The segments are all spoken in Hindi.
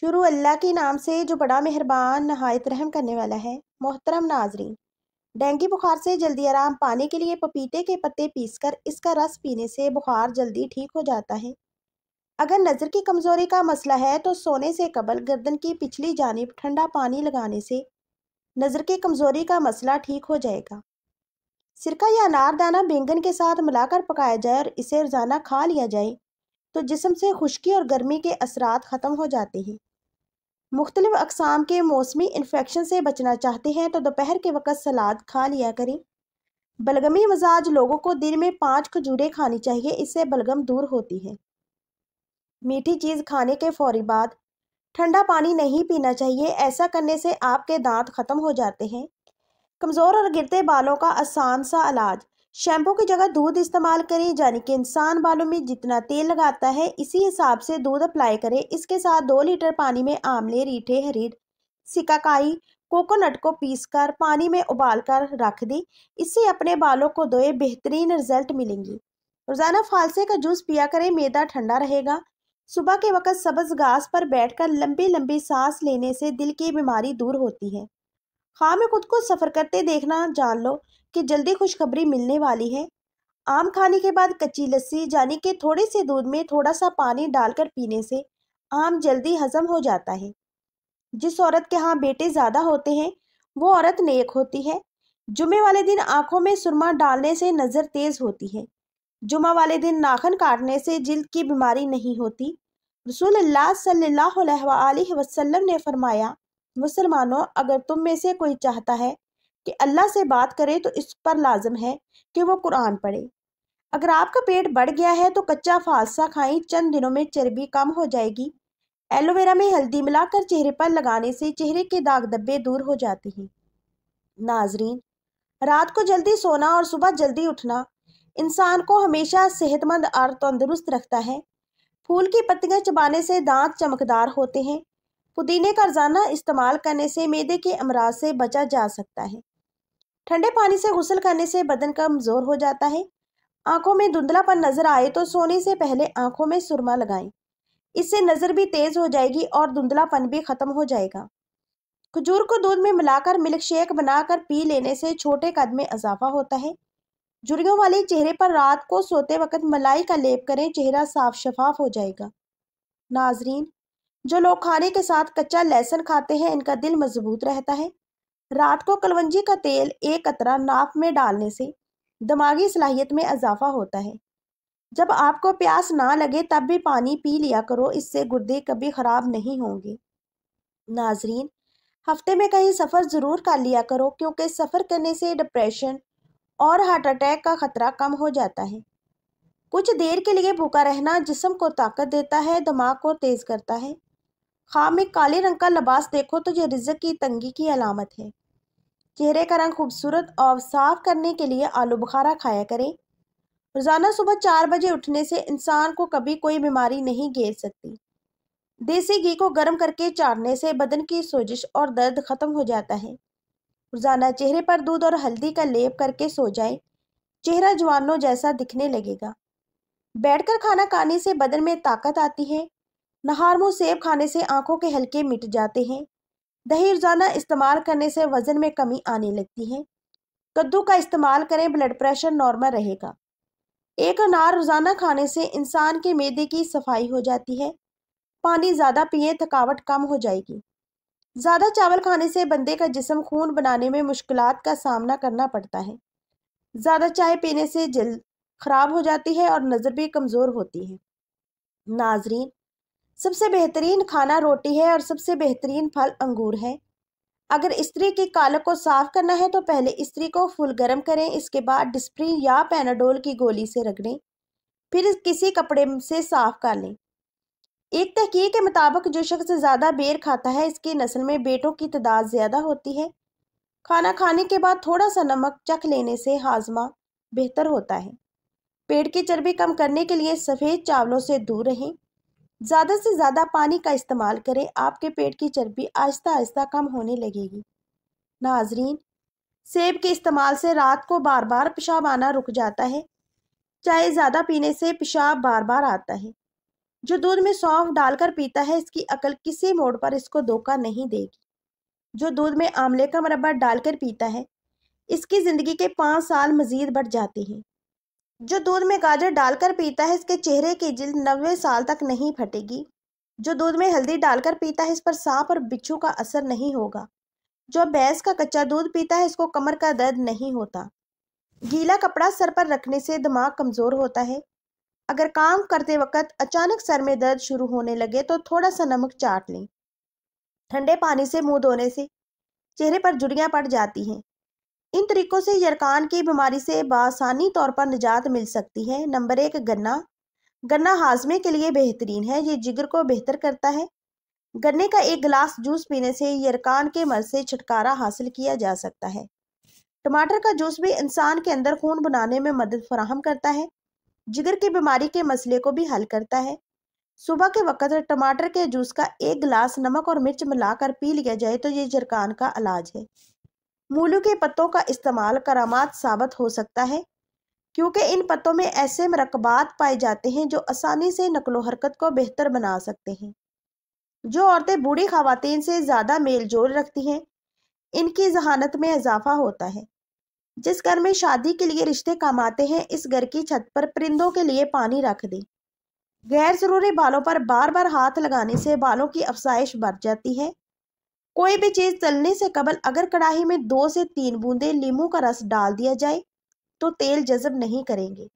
शुरू अल्लाह के नाम से जो बड़ा मेहरबान नहायत रहम करने वाला है मोहतरम नाजरीन डेंगू बुखार से जल्दी आराम पाने के लिए पपीते के पत्ते पीसकर इसका रस पीने से बुखार जल्दी ठीक हो जाता है अगर नज़र की कमज़ोरी का मसला है तो सोने से कबल गर्दन की पिछली जानब ठंडा पानी लगाने से नज़र की कमज़ोरी का मसला ठीक हो जाएगा सिरका या अनारदाना बैंगन के साथ मिलाकर पकाया जाए और इसे रोज़ाना खा लिया जाए तो जिसम से खुश्की और गर्मी के असरात ख़त्म हो जाते हैं मुख्तलिफ़ अकसाम के मौसमी इन्फेक्शन से बचना चाहते हैं तो दोपहर के वक्त सलाद खा लिया करें बलगमी मजाज लोगों को दिन में पाँच खजूरें खानी चाहिए इससे बलगम दूर होती है मीठी चीज़ खाने के फौरी बाद ठंडा पानी नहीं पीना चाहिए ऐसा करने से आपके दांत ख़त्म हो जाते हैं कमज़ोर और गिरते बालों का आसान सा इलाज शैम्पू की जगह दूध इस्तेमाल करें यानी कि इंसान बालों में जितना तेल लगाता है इसी हिसाब से दूध अप्लाई करें इसके साथ दो लीटर पानी में आमले रीठे हरी सिकाकाई कोकोनट को पीसकर पानी में उबालकर रख दें इससे अपने बालों को दोए बेहतरीन रिजल्ट मिलेंगी रोज़ाना फालसे का जूस पिया करें मैदा ठंडा रहेगा सुबह के वक्त सब्ज घास पर बैठकर लंबी लंबी सांस लेने से दिल की बीमारी दूर होती है खाम में खुद को सफ़र करते देखना जान लो कि जल्दी खुशखबरी मिलने वाली है आम खाने के बाद कच्ची लस्सी यानी कि थोड़े से दूध में थोड़ा सा पानी डालकर पीने से आम जल्दी हजम हो जाता है जिस औरत के यहाँ बेटे ज़्यादा होते हैं वो औरत नेक होती है जुमे वाले दिन आँखों में सुरमा डालने से नज़र तेज़ होती है जुमा वाले दिन नाखन काटने से जिल्द की बीमारी नहीं होती रसूल सल्ला वसलम ने फरमाया मुसलमानों अगर तुम में से कोई चाहता है कि अल्लाह से बात करे तो इस पर लाजम है कि वो कुरान पढ़े अगर आपका पेट बढ़ गया है तो कच्चा फालसा खाएं चंद दिनों में चर्बी कम हो जाएगी एलोवेरा में हल्दी मिलाकर चेहरे पर लगाने से चेहरे के दाग धब्बे दूर हो जाते हैं नाजरीन रात को जल्दी सोना और सुबह जल्दी उठना इंसान को हमेशा सेहतमंद और तंदुरुस्त रखता है फूल की पत्तियां चबाने से दांत चमकदार होते हैं पुदीने का रजाना इस्तेमाल करने से मैदे के अमराज से बचा जा सकता है ठंडे पानी से गुसल करने से बदन कमज़ोर हो जाता है आंखों में धुंधलापन नजर आए तो सोने से पहले आंखों में सुरमा लगाएं इससे नज़र भी तेज़ हो जाएगी और धुंधलापन भी ख़त्म हो जाएगा खजूर को दूध में मिलाकर मिल्क शेक बनाकर पी लेने से छोटे कद में इजाफा होता है जुड़ियों वाले चेहरे पर रात को सोते वक्त मलाई का लेप करें चेहरा साफ शफाफ हो जाएगा नाजरीन जो लोग खाने के साथ कच्चा लहसुन खाते हैं इनका दिल मजबूत रहता है रात को कलवंजी का तेल एक कतरा नाक में डालने से दिमागी सलाहियत में इजाफा होता है जब आपको प्यास ना लगे तब भी पानी पी लिया करो इससे गुर्दे कभी ख़राब नहीं होंगे नाजरीन हफ्ते में कहीं सफ़र ज़रूर कर लिया करो क्योंकि सफ़र करने से डिप्रेशन और हार्ट अटैक का ख़तरा कम हो जाता है कुछ देर के लिए भूखा रहना जिसम को ताकत देता है दिमाग को तेज़ करता है खाम हाँ, में काले रंग का लबास देखो तो ये रिजक की तंगी की अलामत है चेहरे का रंग खूबसूरत और साफ करने के लिए आलू बुखारा खाया करें रोज़ाना सुबह चार बजे उठने से इंसान को कभी कोई बीमारी नहीं घेर सकती देसी घी को गर्म करके चाटने से बदन की सोजिश और दर्द ख़त्म हो जाता है रोज़ाना चेहरे पर दूध और हल्दी का लेप करके सो जाए चेहरा जवानों जैसा दिखने लगेगा बैठकर खाना खाने से बदन में ताकत आती है नहार मुँह सेब खाने से आंखों के हल्के मिट जाते हैं दही रोज़ाना इस्तेमाल करने से वज़न में कमी आने लगती है कद्दू का इस्तेमाल करें ब्लड प्रेशर नॉर्मल रहेगा एक अनार रोज़ाना खाने से इंसान के मैदे की सफाई हो जाती है पानी ज़्यादा पिए थकावट कम हो जाएगी ज़्यादा चावल खाने से बंदे का जिसम खून बनाने में मुश्किल का सामना करना पड़ता है ज़्यादा चाय पीने से जल्द ख़राब हो जाती है और नज़र भी कमज़ोर होती है नाजरीन सबसे बेहतरीन खाना रोटी है और सबसे बेहतरीन फल अंगूर है अगर स्त्री के कालक को साफ करना है तो पहले स्त्री को फुल गर्म करें इसके बाद डिस्प्रिन या पेनाडोल की गोली से रगड़ें फिर किसी कपड़े से साफ कर लें एक तहकीक के मुताबिक जो शख्स ज़्यादा बेर खाता है इसकी नस्ल में बेटों की तादाद ज़्यादा होती है खाना खाने के बाद थोड़ा सा नमक चख लेने से हाजमा बेहतर होता है पेट की चर्बी कम करने के लिए सफ़ेद चावलों से दूर रहें ज़्यादा से ज़्यादा पानी का इस्तेमाल करें आपके पेट की चर्बी आहिस्ता आहिस्ता कम होने लगेगी नाजरीन सेब के इस्तेमाल से रात को बार बार पेशाब आना रुक जाता है चाय ज़्यादा पीने से पेशाब बार बार आता है जो दूध में सौंफ डालकर पीता है इसकी अकल किसी मोड़ पर इसको धोखा नहीं देगी जो दूध में आंवले का मरबा डालकर पीता है इसकी ज़िंदगी के पाँच साल मज़ीद बढ़ जाते हैं जो दूध में गाजर डालकर पीता है इसके चेहरे की जिल्द नब्बे साल तक नहीं फटेगी जो दूध में हल्दी डालकर पीता है इस पर सांप और बिच्छू का असर नहीं होगा जो भैंस का कच्चा दूध पीता है इसको कमर का दर्द नहीं होता गीला कपड़ा सर पर रखने से दिमाग कमज़ोर होता है अगर काम करते वक्त अचानक सर में दर्द शुरू होने लगे तो थोड़ा सा नमक चाट लें ठंडे पानी से मुंह धोने से चेहरे पर जुड़ियाँ पड़ जाती हैं इन तरीकों से यरकान की बीमारी से बासानी तौर पर निजात मिल सकती है नंबर एक गन्ना गन्ना हाजमे के लिए बेहतरीन है ये जिगर को बेहतर करता है गन्ने का एक गिलास जूस पीने से यरकान के मर से छुटकारा हासिल किया जा सकता है टमाटर का जूस भी इंसान के अंदर खून बनाने में मदद फराहम करता है जिगर की बीमारी के मसले को भी हल करता है सुबह के वक्त टमाटर के जूस का एक गिलास नमक और मिर्च मिलाकर पी लिया जाए तो ये जरकान का इलाज है मूलू के पत्तों का इस्तेमाल करामात साबित हो सकता है क्योंकि इन पत्तों में ऐसे मरकबात पाए जाते हैं जो आसानी से नकलो हरकत को बेहतर बना सकते हैं जो औरतें बूढ़ी खातन से ज़्यादा मेल जोल रखती हैं इनकी जहानत में इजाफा होता है जिस घर में शादी के लिए रिश्ते काम आते हैं इस घर की छत पर परिंदों के लिए पानी रख दें गैर ज़रूरी बालों पर बार बार हाथ लगाने से बालों की अफसाइश बढ़ जाती है कोई भी चीज़ तलने से कबल अगर कढ़ाही में दो से तीन बूंदे लीमू का रस डाल दिया जाए तो तेल जजब नहीं करेंगे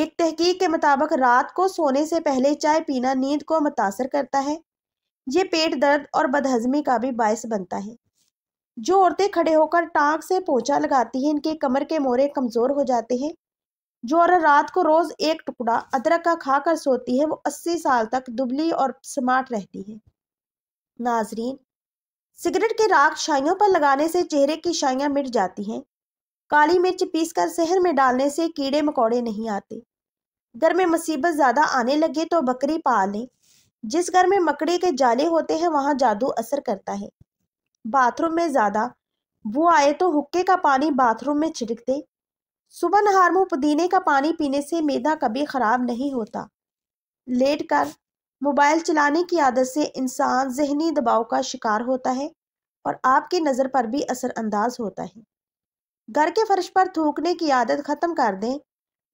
एक तहकीक के मुताबिक रात को सोने से पहले चाय पीना नींद को मुतासर करता है ये पेट दर्द और बदहजमी का भी बायस बनता है जो औरतें खड़े होकर टांग से पोछा लगाती हैं इनके कमर के मोरे कमज़ोर हो जाते हैं जो औरत रात को रोज़ एक टुकड़ा अदरक का खाकर सोती है वो अस्सी साल तक दुबली और स्मार्ट रहती है नाजरीन सिगरेट के राख शाइयों पर लगाने से चेहरे की शाइयाँ मिट जाती हैं काली मिर्च पीसकर शहर में डालने से कीड़े मकोड़े नहीं आते घर में मुसीबत ज़्यादा आने लगे तो बकरी पाल लें जिस घर में मकड़ी के जाले होते हैं वहाँ जादू असर करता है बाथरूम में ज़्यादा वो आए तो हुक्के का पानी बाथरूम में छिड़क दे सुबह नहार मुँह पुदीने का पानी पीने से मैदा कभी ख़राब नहीं होता लेट कर मोबाइल चलाने की आदत से इंसान जहनी दबाव का शिकार होता है और आपकी नज़र पर भी असरअंदाज होता है घर के फर्श पर थूकने की आदत ख़त्म कर दें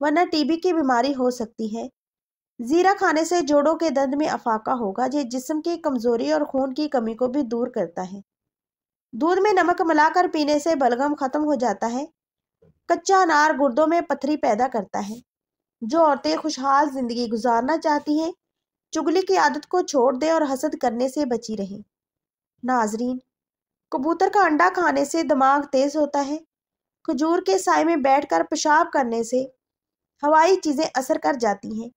वरना टीबी की बीमारी हो सकती है ज़ीरा खाने से जोड़ों के दर्द में अफाका होगा जो जिसम की कमज़ोरी और खून की कमी को भी दूर करता है दूध में नमक मिलाकर पीने से बलगम ख़त्म हो जाता है कच्चा अनार गुर्दों में पथरी पैदा करता है जो औरतें खुशहाल ज़िंदगी गुजारना चाहती हैं चुगली की आदत को छोड़ दें और हसद करने से बची रहें नाजरीन कबूतर का अंडा खाने से दिमाग तेज़ होता है खजूर के साय में बैठकर पेशाब करने से हवाई चीज़ें असर कर जाती हैं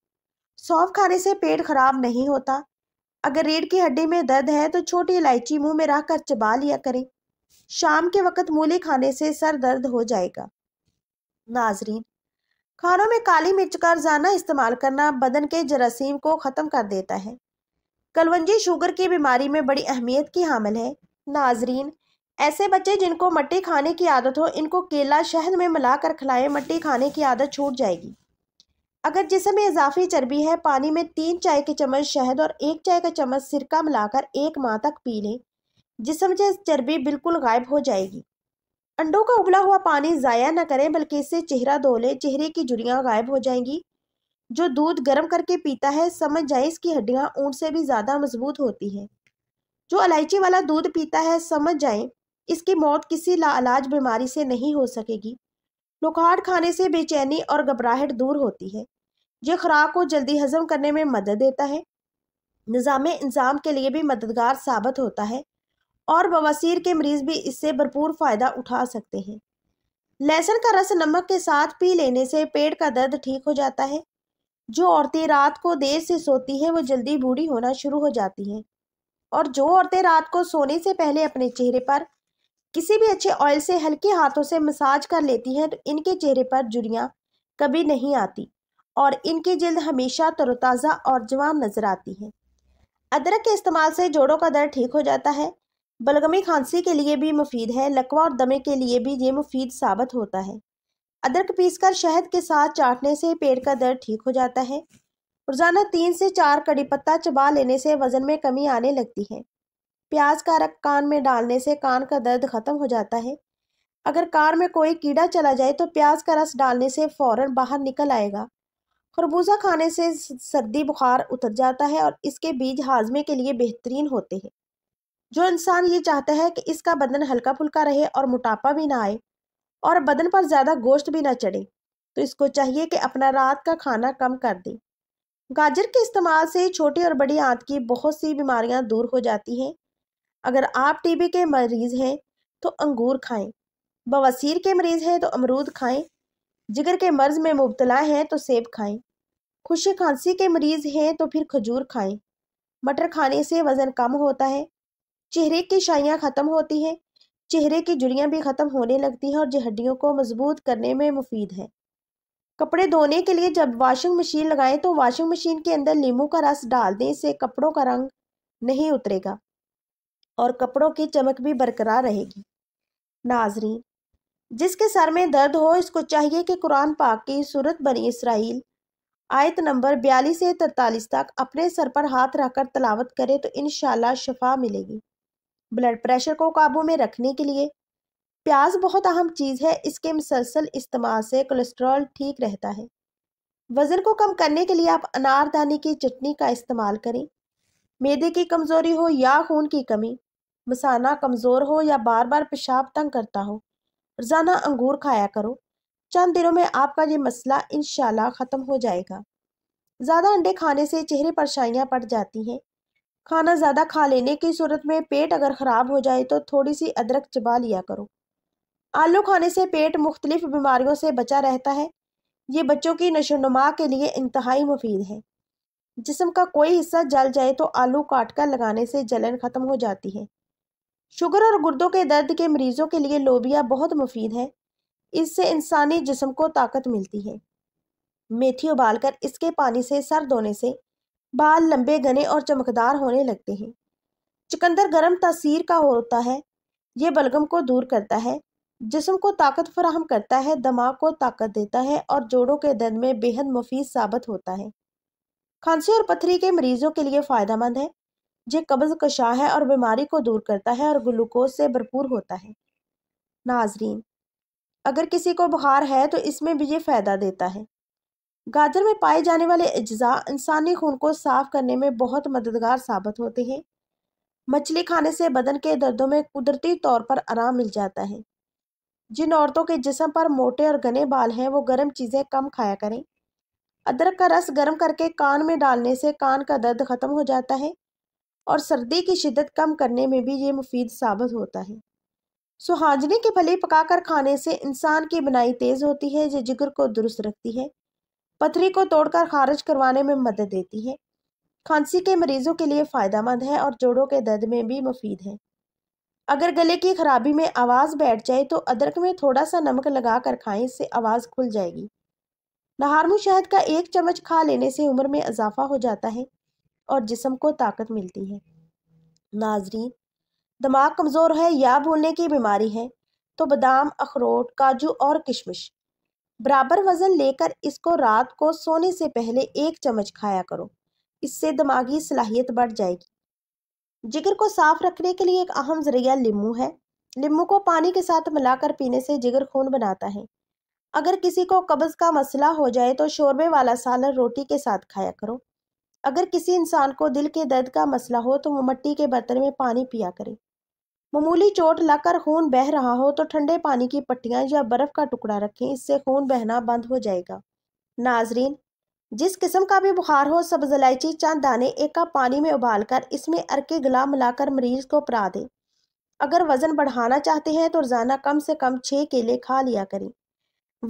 सौंफ खाने से पेट खराब नहीं होता अगर रीढ़ की हड्डी में दर्द है तो छोटी इलायची मुंह में रखकर चबा लिया करें शाम के वक्त मूली खाने से सर दर्द हो जाएगा नाजरीन खानों में काली मिर्च का रोजाना इस्तेमाल करना बदन के जरासीम को ख़त्म कर देता है कलवंजी शुगर की बीमारी में बड़ी अहमियत की हामिल है नाजरीन ऐसे बच्चे जिनको मट्टी खाने की आदत हो इनको केला शहद में मिलाकर खिलाएं मट्टी खाने की आदत छूट जाएगी अगर जिसम इजाफी चर्बी है पानी में तीन चाय के चम्मच शहद और एक चाय का चम्मच सिरका मिलाकर एक माह तक पी लें जिसम से चर्बी बिल्कुल गायब हो जाएगी अंडों का उबला हुआ पानी ज़ाया ना करें बल्कि इससे चेहरा धो लें चेहरे की झुरियाँ गायब हो जाएंगी जो दूध गर्म करके पीता है समझ जाए इसकी हड्डियाँ ऊँट से भी ज़्यादा मजबूत होती हैं जो इलायची वाला दूध पीता है समझ जाए इसकी मौत किसी लाइलाज बीमारी से नहीं हो सकेगी लोखाड़ खाने से बेचैनी और घबराहट दूर होती है यह खुराक को जल्दी हजम करने में मदद देता है निज़ाम इंजाम के लिए भी मददगार साबित होता है और बवासीर के मरीज भी इससे भरपूर फायदा उठा सकते हैं लहसुन का रस नमक के साथ पी लेने से पेट का दर्द ठीक हो जाता है जो औरतें रात को देर से सोती हैं वो जल्दी बूढ़ी होना शुरू हो जाती हैं और जो औरतें रात को सोने से पहले अपने चेहरे पर किसी भी अच्छे ऑयल से हल्के हाथों से मसाज कर लेती हैं तो इनके चेहरे पर जुड़ियाँ कभी नहीं आती और इनकी जल्द हमेशा तरोताज़ा और जवान नज़र आती है अदरक के इस्तेमाल से जोड़ों का दर्द ठीक हो जाता है बलगमी खांसी के लिए भी मुफीद है लकवा और दमे के लिए भी ये मुफीद साबित होता है अदरक पीसकर शहद के साथ चाटने से पेट का दर्द ठीक हो जाता है रोज़ाना तीन से चार कड़ी पत्ता चबा लेने से वज़न में कमी आने लगती है प्याज का रख कान में डालने से कान का दर्द ख़त्म हो जाता है अगर कान में कोई कीड़ा चला जाए तो प्याज का रस डालने से फौरन बाहर निकल आएगा खरबूजा खाने से सर्दी बुखार उतर जाता है और इसके बीज हाजमे के लिए बेहतरीन होते हैं जो इंसान ये चाहता है कि इसका बदन हल्का फुल्का रहे और मोटापा भी ना आए और बदन पर ज़्यादा गोश्त भी ना चढ़े तो इसको चाहिए कि अपना रात का खाना कम कर दे गाजर के इस्तेमाल से छोटी और बड़ी आंत की बहुत सी बीमारियां दूर हो जाती हैं अगर आप टीबी के मरीज़ हैं तो अंगूर खाएं बवासीर के मरीज़ हैं तो अमरूद खाएं जिगर के मर्ज़ में मुबतला हैं तो सेब खाएं खुशी खांसी के मरीज़ हैं तो फिर खजूर खाएं मटर खाने से वज़न कम होता है चेहरे की शाइयाँ ख़त्म होती हैं चेहरे की जुड़ियाँ भी ख़त्म होने लगती हैं और जो हड्डियों को मजबूत करने में मुफीद है कपड़े धोने के लिए जब वाशिंग मशीन लगाएं तो वाशिंग मशीन के अंदर नींबू का रस डाल दें इससे कपड़ों का रंग नहीं उतरेगा और कपड़ों की चमक भी बरकरार रहेगी नाजरीन जिसके सर में दर्द हो इसको चाहिए कि कुरान पाक की सूरत बनी इसराइल आयत नंबर बयालीस से तरतालीस तक अपने सर पर हाथ रखकर तलावत करे तो इन शफा मिलेगी ब्लड प्रेशर को काबू में रखने के लिए प्याज बहुत अहम चीज़ है इसके मुसलसल इस्तेमाल से कोलेस्ट्रॉल ठीक रहता है वज़न को कम करने के लिए आप अनारदाने की चटनी का इस्तेमाल करें मैदे की कमज़ोरी हो या खून की कमी मसाना कमज़ोर हो या बार बार पेशाब तंग करता हो रोज़ाना अंगूर खाया करो चंद दिनों में आपका ये मसला इन ख़त्म हो जाएगा ज़्यादा अंडे खाने से चेहरे पर शाइयाँ पड़ जाती हैं खाना ज़्यादा खा लेने की सूरत में पेट अगर ख़राब हो जाए तो थोड़ी सी अदरक चबा लिया करो आलू खाने से पेट मुख्तलिफ बीमारियों से बचा रहता है ये बच्चों की नशोनुमा के लिए इंतहाई मुफीद है जिसम का कोई हिस्सा जल जाए तो आलू काट कर लगाने से जलन ख़त्म हो जाती है शुगर और गुर्दों के दर्द के मरीज़ों के लिए लोबिया बहुत मुफीद है इससे इंसानी जिसम को ताकत मिलती है मेथी उबालकर इसके पानी से सर धोने से बाल लंबे घने और चमकदार होने लगते हैं चुकंदर गर्म तासीर का होता है ये बलगम को दूर करता है जिसम को ताकत फराहम करता है दमाग को ताकत देता है और जोड़ों के दर्द में बेहद मुफीद साबित होता है खांसी और पथरी के मरीजों के लिए फ़ायदेमंद है ये कब्ज़ कशा है और बीमारी को दूर करता है और ग्लूकोज से भरपूर होता है नाजरीन अगर किसी को बुखार है तो इसमें भी ये फ़ायदा देता है गाजर में पाए जाने वाले अज्जा इंसानी खून को साफ करने में बहुत मददगार साबित होते हैं मछली खाने से बदन के दर्दों में कुदरती तौर पर आराम मिल जाता है जिन औरतों के जिसम पर मोटे और घने बाल हैं वो गर्म चीज़ें कम खाया करें अदरक का रस गर्म करके कान में डालने से कान का दर्द ख़त्म हो जाता है और सर्दी की शिद्दत कम करने में भी ये मुफीद साबित होता है सुहाजनी के फली पकाकर खाने से इंसान की बनाई तेज़ होती है जो जिगर को दुरुस्त रखती है पथरी को तोड़कर खारिज करवाने में मदद देती है खांसी के मरीजों के लिए फ़ायदा है और जोड़ों के दर्द में भी मुफीद है अगर गले की खराबी में आवाज़ बैठ जाए तो अदरक में थोड़ा सा नमक लगा कर खाएं इससे आवाज़ खुल जाएगी नहारमू शहद का एक चम्मच खा लेने से उम्र में इजाफा हो जाता है और जिसम को ताकत मिलती है नाजरीन दिमाग कमज़ोर है या भूलने की बीमारी है तो बादाम अखरोट काजू और किशमिश बराबर वज़न लेकर इसको रात को सोने से पहले एक चम्मच खाया करो इससे दिमागी सलाहियत बढ़ जाएगी जिगर को साफ रखने के लिए एक अहम जरिया लीमू है लीमू को पानी के साथ मिलाकर पीने से जिगर खून बनाता है अगर किसी को कब्ज़ का मसला हो जाए तो शोरबे वाला सालन रोटी के साथ खाया करो अगर किसी इंसान को दिल के दर्द का मसला हो तो वो मट्टी के बर्तन में पानी पिया करे मामूली चोट लाकर खून बह रहा हो तो ठंडे पानी की पट्टियाँ या बर्फ़ का टुकड़ा रखें इससे खून बहना बंद हो जाएगा नाजरीन जिस किस्म का भी बुखार हो सब्ज इलायची चंद दाने एक कप पानी में उबाल कर इसमें अरके गला मिलाकर मरीज को परा दें अगर वज़न बढ़ाना चाहते हैं तो रोज़ाना कम से कम छः केले खा लिया करें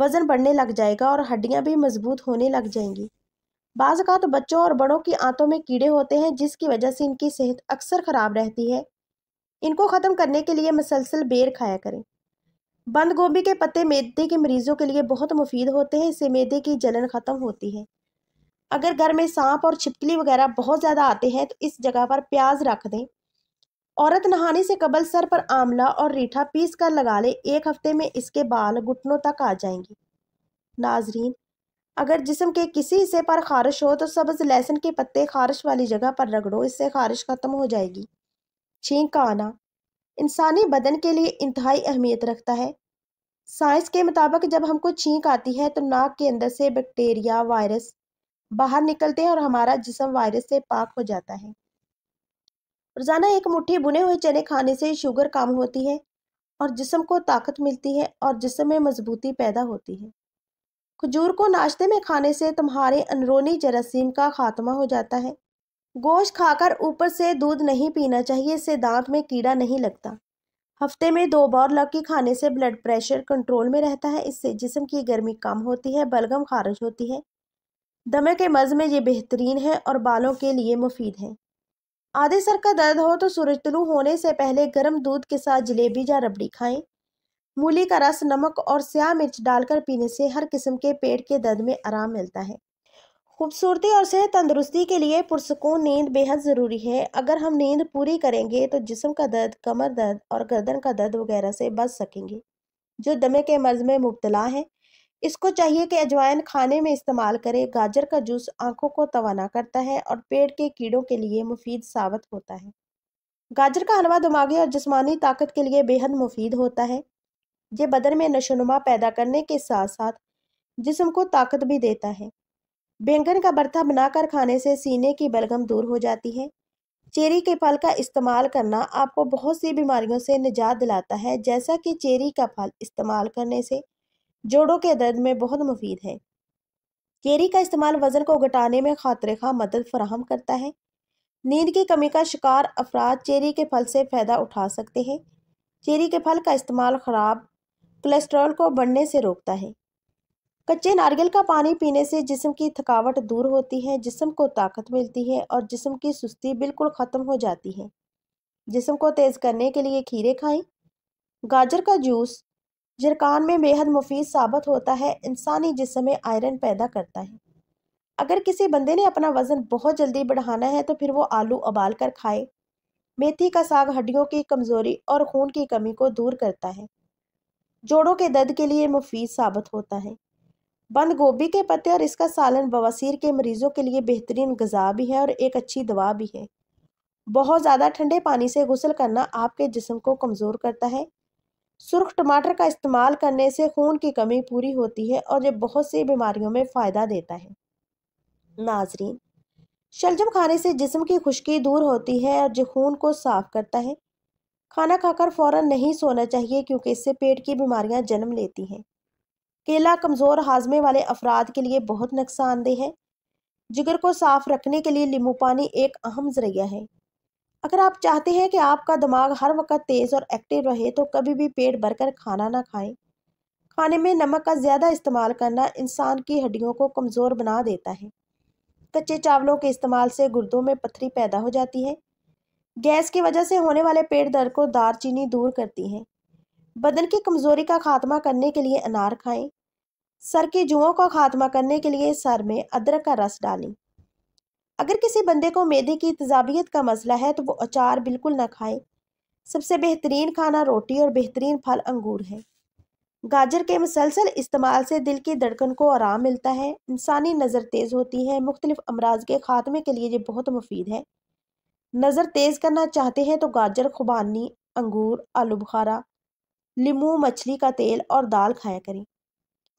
वज़न बढ़ने लग जाएगा और हड्डियाँ भी मजबूत होने लग जाएंगी का तो बच्चों और बड़ों की आंतों में कीड़े होते हैं जिसकी वजह से इनकी सेहत अक्सर ख़राब रहती है इनको ख़त्म करने के लिए मसलसल बेर खाया करें बंद गोभी के पत्ते मैदे के मरीज़ों के लिए बहुत मुफीद होते हैं इससे मैदे की जलन ख़त्म होती है अगर घर में सांप और छिपकली वगैरह बहुत ज़्यादा आते हैं तो इस जगह पर प्याज रख दें औरत नहाने से कबल सर पर आंवला और रीठा पीस कर लगा ले एक हफ्ते में इसके बाल घुटनों तक आ जाएंगे नाजरीन अगर जिसम के किसी हिस्से पर खारिश हो तो सब्ज़ लहसुन के पत्ते खारिश वाली जगह पर रगड़ो इससे खारिश ख़त्म हो जाएगी छींक का आना इंसानी बदन के लिए इंतहाई अहमियत रखता है साइंस के मुताबिक जब हमको छींक आती है तो नाक के अंदर से बैक्टीरिया वायरस बाहर निकलते हैं और हमारा जिसम वायरस से पाक हो जाता है रोज़ाना एक मुट्ठी बुने हुए चने खाने से शुगर कम होती है और जिसम को ताकत मिलती है और जिसम में मजबूती पैदा होती है खजूर को नाश्ते में खाने से तुम्हारे अंदरूनी जरासीम का खात्मा हो जाता है गोश्त खाकर ऊपर से दूध नहीं पीना चाहिए इससे दांत में कीड़ा नहीं लगता हफ्ते में दो बार लौकी खाने से ब्लड प्रेशर कंट्रोल में रहता है इससे जिसम की गर्मी कम होती है बलगम खारिज होती है दमे के मज़ में ये बेहतरीन है और बालों के लिए मुफीद है आधे सर का दर्द हो तो सूरज तुलू होने से पहले गर्म दूध के साथ जलेबी या रबड़ी खाएं मूली का रस नमक और स्याह मिर्च डालकर पीने से हर किस्म के पेट के दर्द में आराम मिलता है खूबसूरती और सेहत तंदुरुस्ती के लिए पुरसकून नींद बेहद ज़रूरी है अगर हम नींद पूरी करेंगे तो जिसम का दर्द कमर दर्द और गर्दन का दर्द वगैरह से बच सकेंगे जो दमे के मर्ज में मुबतला है इसको चाहिए कि अजवाइन खाने में इस्तेमाल करें गाजर का जूस आंखों को तोाना करता है और पेट के कीड़ों के लिए मुफीद साबित होता है गाजर का हलवा दिमागी और जिसमानी ताकत के लिए बेहद मुफीद होता है ये बदन में नशोनुमा पैदा करने के साथ साथ जिसम को ताकत भी देता है बैंगन का भरता बनाकर खाने से सीने की बलगम दूर हो जाती है चेरी के फल का इस्तेमाल करना आपको बहुत सी बीमारियों से निजात दिलाता है जैसा कि चेरी का फल इस्तेमाल करने से जोड़ों के दर्द में बहुत मुफीद है चेरी का इस्तेमाल वज़न को घटाने में खातरे खा मदद फराहम करता है नींद की कमी का शिकार अफराद चेरी के फल से फ़ायदा उठा सकते हैं चेरी के फल का इस्तेमाल ख़राब कोलेस्ट्रॉल को बढ़ने से रोकता है कच्चे नारियल का पानी पीने से जिसम की थकावट दूर होती है जिसम को ताकत मिलती है और जिसम की सुस्ती बिल्कुल ख़त्म हो जाती है जिसम को तेज़ करने के लिए खीरे खाएं गाजर का जूस जरकान में बेहद मुफीद साबित होता है इंसानी जिस्म में आयरन पैदा करता है अगर किसी बंदे ने अपना वज़न बहुत जल्दी बढ़ाना है तो फिर वो आलू उबाल कर खाए मेथी का साग हड्डियों की कमज़ोरी और खून की कमी को दूर करता है जोड़ों के दर्द के लिए मुफीद साबित होता है बंद गोभी के पत्ते और इसका सालन बवासीर के मरीजों के लिए बेहतरीन गजा भी है और एक अच्छी दवा भी है बहुत ज़्यादा ठंडे पानी से गुसल करना आपके जिसम को कमज़ोर करता है सुर्ख टमाटर का इस्तेमाल करने से खून की कमी पूरी होती है और ये बहुत सी बीमारियों में फ़ायदा देता है नाजरीन शलजम खाने से जिसम की खुश्की दूर होती है और जो खून को साफ करता है खाना खाकर फ़ौर नहीं सोना चाहिए क्योंकि इससे पेट की बीमारियां जन्म लेती हैं केला कमज़ोर हाजमे वाले अफराद के लिए बहुत नुकसानदेह है जिगर को साफ रखने के लिए नींबू पानी एक अहम ज़रिया है अगर आप चाहते हैं कि आपका दिमाग हर वक्त तेज़ और एक्टिव रहे तो कभी भी पेट भरकर खाना ना खाएं खाने में नमक का ज़्यादा इस्तेमाल करना इंसान की हड्डियों को कमज़ोर बना देता है कच्चे चावलों के इस्तेमाल से गुर्दों में पथरी पैदा हो जाती है गैस की वजह से होने वाले पेट दर्द को दार चीनी दूर करती है बदन की कमज़ोरी का खात्मा करने के लिए अनार खाएं सर के जुओं का खात्मा करने के लिए सर में अदरक का रस डालें अगर किसी बंदे को मैदे की तजाबियत का मसला है तो वो अचार बिल्कुल ना खाए सबसे बेहतरीन खाना रोटी और बेहतरीन फल अंगूर है गाजर के मुसलसल इस्तेमाल से दिल की धड़कन को आराम मिलता है इंसानी नज़र तेज़ होती है मुख्तलिफ अमराज के खात्मे के लिए ये बहुत मुफीद है नज़र तेज़ करना चाहते हैं तो गाजर खुबानी अंगूर आलू बुखारा लीमू मछली का तेल और दाल खाया करें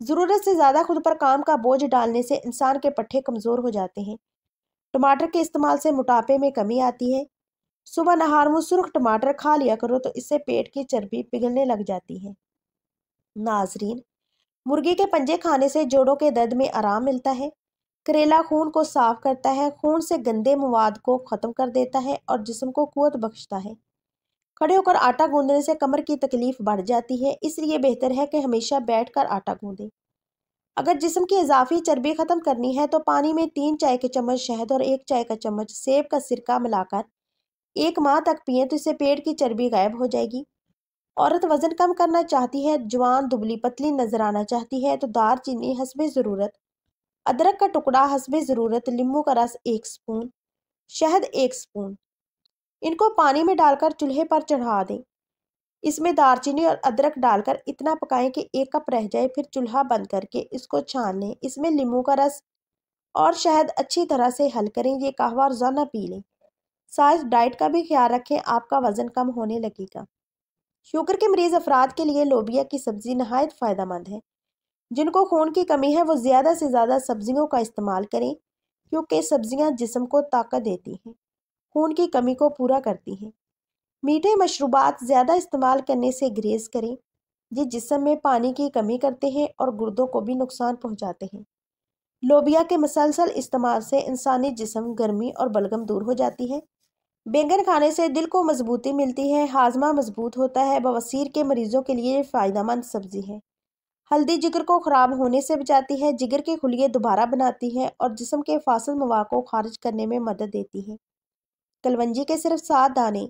ज़रूरत से ज़्यादा खुद पर काम का बोझ डालने से इंसान के पट्ठे कमज़ोर हो जाते हैं टमाटर के इस्तेमाल से मोटापे में कमी आती है सुबह नहार में सुरख टमाटर खा लिया करो तो इससे पेट की चर्बी पिघलने लग जाती है नाजरीन मुर्गी के पंजे खाने से जोड़ों के दर्द में आराम मिलता है करेला खून को साफ करता है खून से गंदे मवाद को ख़त्म कर देता है और जिसम को कुत बख्शता है खड़े होकर आटा गूंदने से कमर की तकलीफ बढ़ जाती है इसलिए बेहतर है कि हमेशा बैठ कर आटा गूंदें अगर जिसम की इजाफी चर्बी ख़त्म करनी है तो पानी में तीन चाय के चम्मच शहद और एक चाय का चम्मच सेब का सिरका मिलाकर एक माह तक पिए तो इससे पेट की चर्बी गायब हो जाएगी औरत वज़न कम करना चाहती है जवान दुबली पतली नज़र आना चाहती है तो दार चीनी हसब ज़रूरत अदरक का टुकड़ा हसब ज़रूरत लींबू का रस एक स्पून शहद एक स्पून इनको पानी में डालकर चूल्हे पर चढ़ा दें इसमें दालचीनी और अदरक डालकर इतना पकाएं कि एक कप रह जाए फिर चूल्हा बंद करके इसको छान लें इसमें नींबू का रस और शहद अच्छी तरह से हल करें ये कहवा रोज़ाना पी लें साइज डाइट का भी ख्याल रखें आपका वज़न कम होने लगेगा शुगर के मरीज़ अफराद के लिए लोबिया की सब्ज़ी नहायत फ़ायदेमंद है जिनको खून की कमी है वो ज़्यादा से ज़्यादा सब्ज़ियों का इस्तेमाल करें क्योंकि सब्ज़ियाँ जिसम को ताकत देती हैं खून की कमी को पूरा करती हैं मीठे मशरूबात ज़्यादा इस्तेमाल करने से ग्रेज करें ये जिसम में पानी की कमी करते हैं और गुर्दों को भी नुकसान पहुंचाते हैं लोबिया के मसलसल इस्तेमाल से इंसानी जिसम गर्मी और बलगम दूर हो जाती है बैंगन खाने से दिल को मजबूती मिलती है हाजमा मजबूत होता है बवसीर के मरीजों के लिए फ़ायदा मंद सब्ज़ी है हल्दी जिगर को ख़राब होने से बचाती है जिगर के खुलिए दोबारा बनाती है और जिसम के फासल मवा को खारिज करने में मदद देती है कलवंजी के सिर्फ सात दाने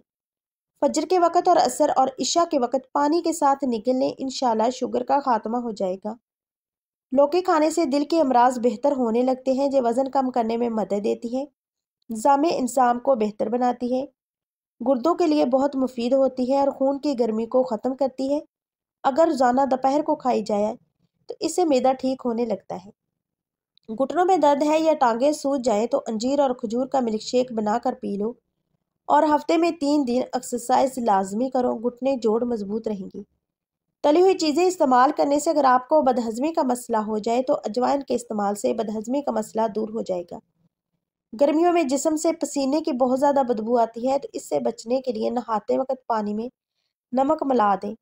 फजर के वक़्त और असर और इशा के वक़्त पानी के साथ निकल लें इन शुगर का खात्मा हो जाएगा लौके खाने से दिल के अमराज बेहतर होने लगते हैं जो वज़न कम करने में मदद देती है जाम इंसाम को बेहतर बनाती है गुर्दों के लिए बहुत मुफीद होती है और खून की गर्मी को ख़त्म करती है अगर रोज़ाना दोपहर को खाई जाए तो इससे मैदा ठीक होने लगता है घुटनों में दर्द है या टांगे सूज जाए तो अंजीर और खजूर का मिल्क शेक बना कर पी लो और हफ्ते में तीन दिन एक्सरसाइज लाजमी करो घुटने जोड़ मजबूत रहेंगी तली हुई चीज़ें इस्तेमाल करने से अगर आपको बदहजमी का मसला हो जाए तो अजवाइन के इस्तेमाल से बदहजमी का मसला दूर हो जाएगा गर्मियों में जिसम से पसीने की बहुत ज़्यादा बदबू आती है तो इससे बचने के लिए नहाते वक्त पानी में नमक मिला दें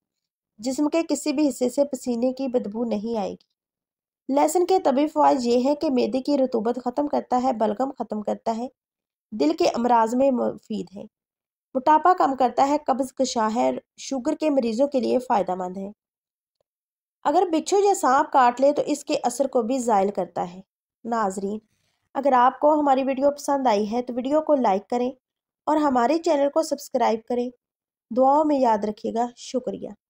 जिसम के किसी भी हिस्से से पसीने की बदबू नहीं आएगी लहसुन के तबी फायद ये है कि मैदे की रतूबत ख़त्म करता है बलगम ख़त्म करता है दिल के अमराज में मुफीद है मोटापा कम करता है कब्ज़ कशा है शुगर के मरीज़ों के लिए फ़ायदा मंद है अगर बिच्छू या सांप काट ले तो इसके असर को भी ज़ायल करता है नाजरीन अगर आपको हमारी वीडियो पसंद आई है तो वीडियो को लाइक करें और हमारे चैनल को सब्सक्राइब करें दुआओं में याद रखिएगा शुक्रिया